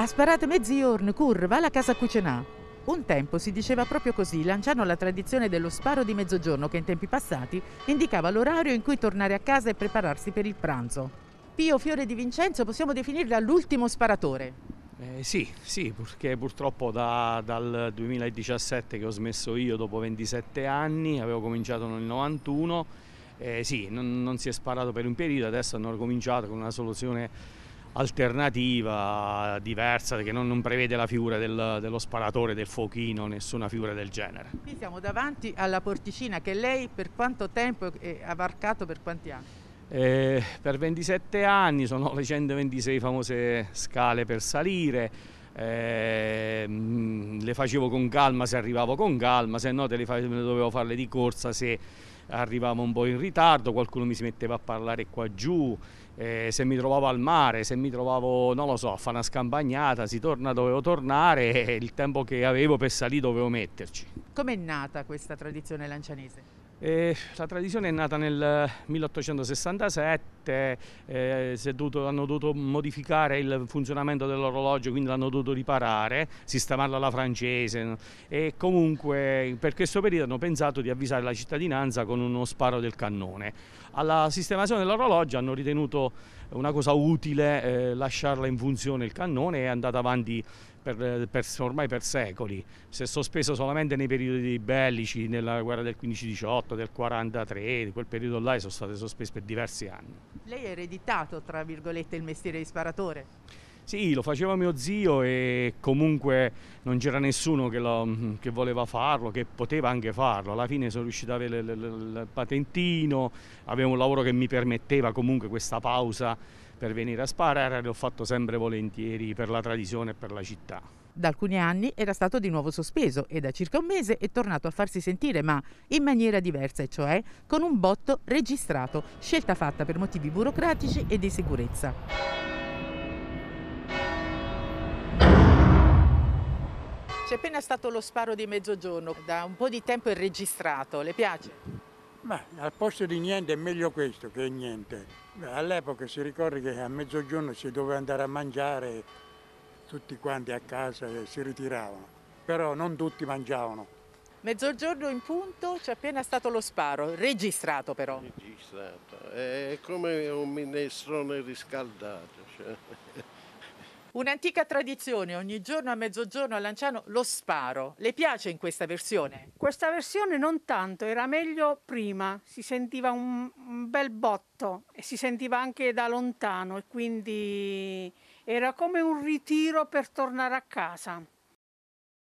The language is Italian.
Ha sparato mezziorn, curva, la casa a cucinare. Un tempo si diceva proprio così, lanciando la tradizione dello sparo di mezzogiorno che in tempi passati indicava l'orario in cui tornare a casa e prepararsi per il pranzo. Pio Fiore di Vincenzo possiamo definirla l'ultimo sparatore. Eh, sì, sì, perché purtroppo da, dal 2017 che ho smesso io dopo 27 anni, avevo cominciato nel 91, eh, sì, non, non si è sparato per un periodo, adesso hanno ricominciato con una soluzione alternativa diversa che non, non prevede la figura del, dello sparatore, del fuochino, nessuna figura del genere. Qui siamo davanti alla porticina che lei per quanto tempo ha varcato, per quanti anni? Eh, per 27 anni sono le 126 famose scale per salire eh, mm, le facevo con calma se arrivavo con calma, se no te le, facevo, dovevo farle di corsa se arrivavo un po' in ritardo, qualcuno mi si metteva a parlare qua giù, eh, se mi trovavo al mare, se mi trovavo, non lo so, a fare una scampagnata, si torna, dovevo tornare e il tempo che avevo per salire dovevo metterci. Com'è nata questa tradizione lancianese? Eh, la tradizione è nata nel 1867, eh, hanno dovuto modificare il funzionamento dell'orologio, quindi l'hanno dovuto riparare, sistemarlo alla francese e comunque per questo periodo hanno pensato di avvisare la cittadinanza con uno sparo del cannone. Alla sistemazione dell'orologio hanno ritenuto una cosa utile eh, lasciarla in funzione il cannone e è andata avanti per, eh, per, ormai per secoli, si è sospeso solamente nei periodi bellici, nella guerra del 15-18, del 43, quel periodo là sono state sospese per diversi anni. Lei ha ereditato, tra virgolette, il mestiere di sparatore? Sì, lo faceva mio zio e comunque non c'era nessuno che, lo, mm, che, voleva farlo, che poteva anche farlo. Alla fine sono riuscito ad avere il patentino, avevo un lavoro che mi permetteva comunque questa pausa per venire a sparare l'ho fatto sempre volentieri per la tradizione e per la città. Da alcuni anni era stato di nuovo sospeso e da circa un mese è tornato a farsi sentire, ma in maniera diversa, e cioè con un botto registrato, scelta fatta per motivi burocratici e di sicurezza. C'è appena stato lo sparo di mezzogiorno, da un po' di tempo è registrato, le piace? Ma al posto di niente è meglio questo che niente. All'epoca si ricorda che a mezzogiorno si doveva andare a mangiare tutti quanti a casa e si ritiravano, però non tutti mangiavano. Mezzogiorno in punto c'è appena stato lo sparo, registrato però. Registrato, è come un minestrone riscaldato. Cioè. Un'antica tradizione, ogni giorno a mezzogiorno a Lanciano lo sparo. Le piace in questa versione? Questa versione non tanto, era meglio prima, si sentiva un, un bel botto e si sentiva anche da lontano e quindi era come un ritiro per tornare a casa.